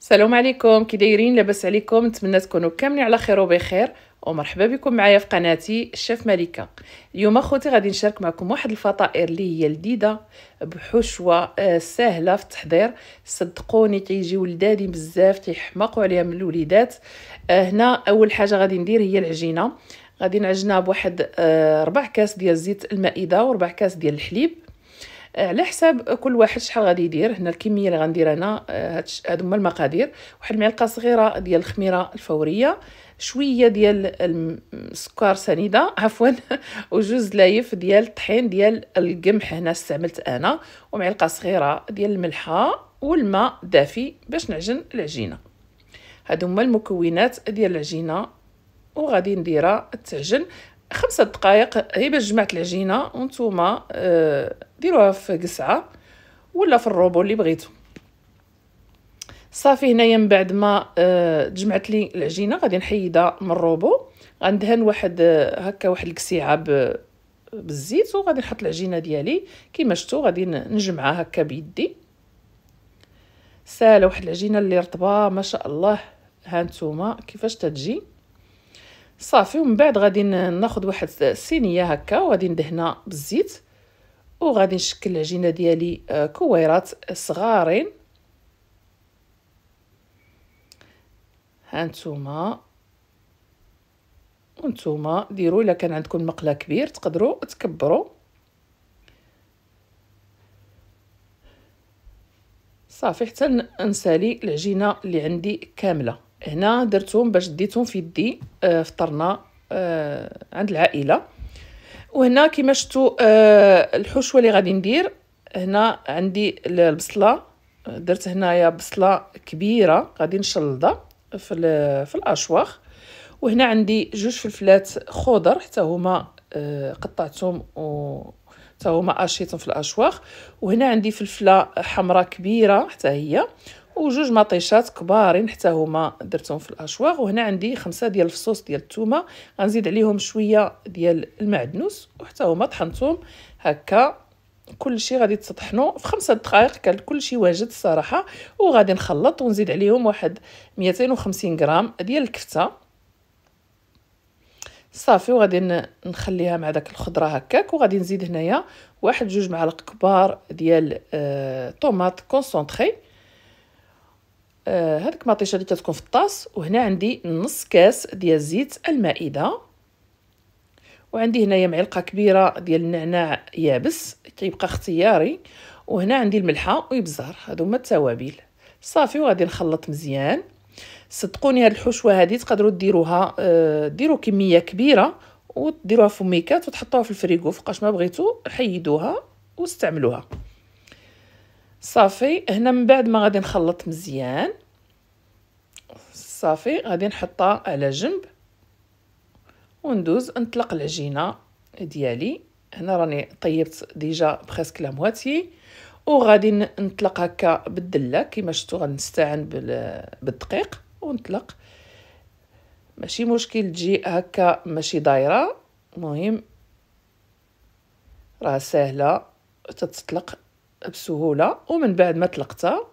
السلام عليكم كي دايرين لاباس عليكم نتمنى تكونوا كاملين على خير وبخير ومرحبا بكم معايا في قناتي الشيف ملكه اليوم اخوتي غادي نشارك معكم واحد الفطائر اللي هي لذيذه بحشوه آه، سهله في التحضير صدقوني كيجيو لذادي بزاف تيحماقوا عليها من الوليدات آه، هنا اول حاجه غادي ندير هي العجينه غادي نعجنها بواحد آه، ربع كاس ديال زيت المائده وربع كاس ديال الحليب آه، على حساب كل واحد شحال غادي يدير هنا الكميه اللي غندير انا آه، هاد هما المقادير واحد المعلقه صغيره ديال الخميره الفوريه شويه ديال السكر سنيده عفوا وجوج لايف ديال الطحين ديال القمح هنا استعملت انا ومعلقه صغيره ديال الملحه والماء دافي باش نعجن العجينه هادو هما المكونات ديال العجينه وغادي نديرها تعجن خمسة دقائق هي باش جمعت العجينه وانتوما آه، ديروها في قسعه ولا في الروبو اللي بغيتو صافي هنايا من بعد ما تجمعت آه، لي العجينه غادي نحيدها من الروبو غندهن واحد آه، هكا واحد الكسيعه بالزيت وغادي نحط العجينه ديالي كيما شفتوا غادي نجمعها هكا بيدي سالة واحد العجينه اللي رطبه ما شاء الله ها نتوما كيفاش تتجي صافي ومن بعد غادي ناخذ واحد الصينيه هكا وغادي ندهنها بالزيت وغادي نشكل العجينه ديالي آه، كويرات صغارين هانتوما وانتوما ديروا الا كان عندكم مقله كبير تقدروا تكبروا صافي حتى نسالي العجينه اللي عندي كامله هنا درتهم باش ديتهم في يدي آه، فطرنا آه، عند العائله وهنا كما شفتوا آه، الحشوه اللي غادي ندير هنا عندي البصله درت هنايا بصله كبيره غادي نشلضها في في الاشواخ وهنا عندي جوج فلفلات خضر حتى هما قطعتهم و حتى هما اشيتهم في الاشواخ وهنا عندي فلفله حمراء كبيره حتى هي وجوج مطيشات كبارين حتى هما درتهم في الاشواغ وهنا عندي خمسة ديال الفصوص ديال الثومه غنزيد عليهم شويه ديال المعدنوس وحتى هما طحنتهم هكا كلشي غادي تطحنو في خمسة دقائق كان كلشي واجد الصراحه وغادي نخلط ونزيد عليهم واحد 250 غرام ديال الكفته صافي وغادي نخليها مع داك الخضره هكاك وغادي نزيد هنايا واحد جوج معالق كبار ديال آه، طوماط كونسونطري آه هذيك مطيشه اللي تتكون في الطاس وهنا عندي نص كاس ديال زيت المائده وعندي هنايا معلقه كبيره ديال النعناع يابس كيبقى اختياري وهنا عندي الملحه وابزار هادو هما التوابل صافي وغادي نخلط مزيان صدقوني هاد الحشوه هادي تقدروا ديروها آه ديروا كميه كبيره وديروها فميكات وتحطوها في الفريغو فوقاش ما بغيتو حيدوها واستعملوها صافي هنا من بعد ما غادي نخلط مزيان صافي غادي نحطها على جنب وندوز نطلق العجينه ديالي هنا راني طيبت ديجا بريسك لا مواتي وغادي نطلق هكا بالدله كما شفتوا غنستعن بالدقيق ونطلق ماشي مشكل تجي هكا ماشي دايره المهم راه سهله تتطلق بسهوله ومن بعد ما طلقتها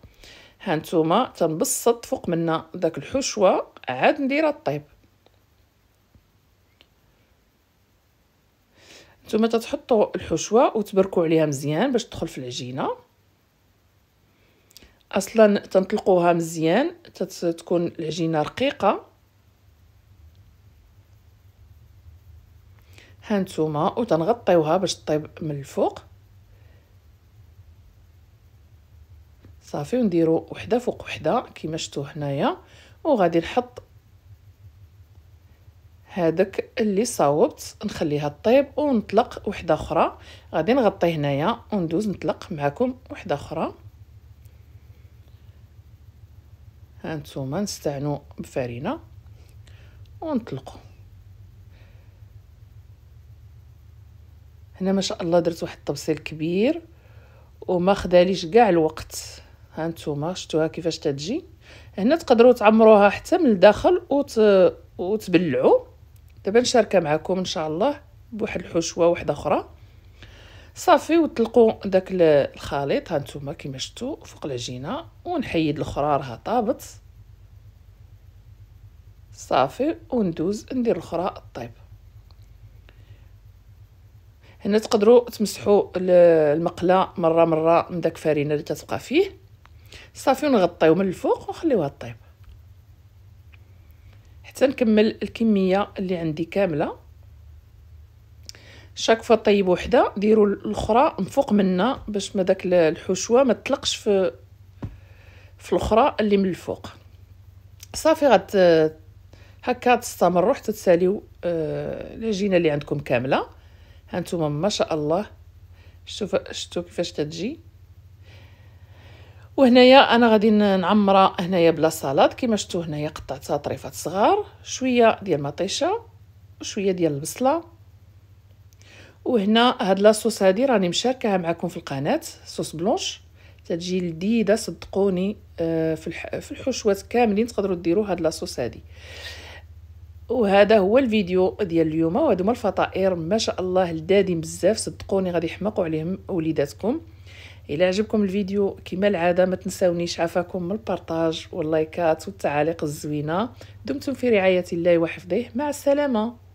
هانتوما تنبسط فوق منا داك الحشوه عاد نديرها طيب نتوما تتحطوا الحشوه وتبركوا عليها مزيان باش تدخل في العجينه اصلا تنطلقوها مزيان تتكون العجينه رقيقه هانتوما وتنغطيوها باش طيب من الفوق صافي ونديرو وحده فوق وحده كيما شتو هنايا وغادي نحط هذاك اللي صاوبت نخليها طيب ونطلق وحده اخرى غادي نغطي هنايا وندوز نطلق معكم وحده اخرى هانتوما نستعنو نستعنوا بفارينه ونطلقو هنا ما شاء الله درت واحد الطبسيل كبير وما خداليش كاع الوقت هانتوما شفتوها كيفاش تتجي هنا تقدروا تعمروها حتى من الداخل وت... وتبلعوا دابا نشاركها معكم ان شاء الله بواحد الحشوه واحده اخرى صافي وتلقوا داك الخليط هانتوما كيما شفتوا فوق العجينه ونحيد الاخرى راه طابت صافي وندوز ندير الاخرى طيب هنا تقدروا تمسحوا المقله مره مره من داك الفرينه اللي تتبقى فيه صافي ونغطيو من الفوق ونخليوها طيب حتى نكمل الكميه اللي عندي كامله شاك فوا طيب وحده ديروا الاخرى من فوق منها باش ما داك الحشوه ما تطلقش في في الاخرى اللي من الفوق صافي غت هكا تستمروا حتى تساليو آه، العجينه اللي عندكم كامله هانتوما ما شاء الله شوفوا شفتوا كيفاش تتجي وهنايا انا غادي نعمره هنايا بلا سلطه كما شفتوا هنايا قطعتها طريفات صغار شويه ديال مطيشه وشويه ديال البصله وهنا هاد لاصوص هادي راني مشاركاها معكم في القناه صوص بلونش تتجي لذيذه صدقوني آه، في الحشوات كاملين تقدروا ديروا هاد لاصوص هادي وهذا هو الفيديو ديال اليوم وهادو هما الفطائر ما شاء الله لذادين بزاف صدقوني غادي يحمقوا عليهم وليداتكم الى عجبكم الفيديو كما العاده ما تنساونيش عفاكم من البارطاج واللايكات والتعاليق الزوينه دمتم في رعايه الله وحفظه مع السلامه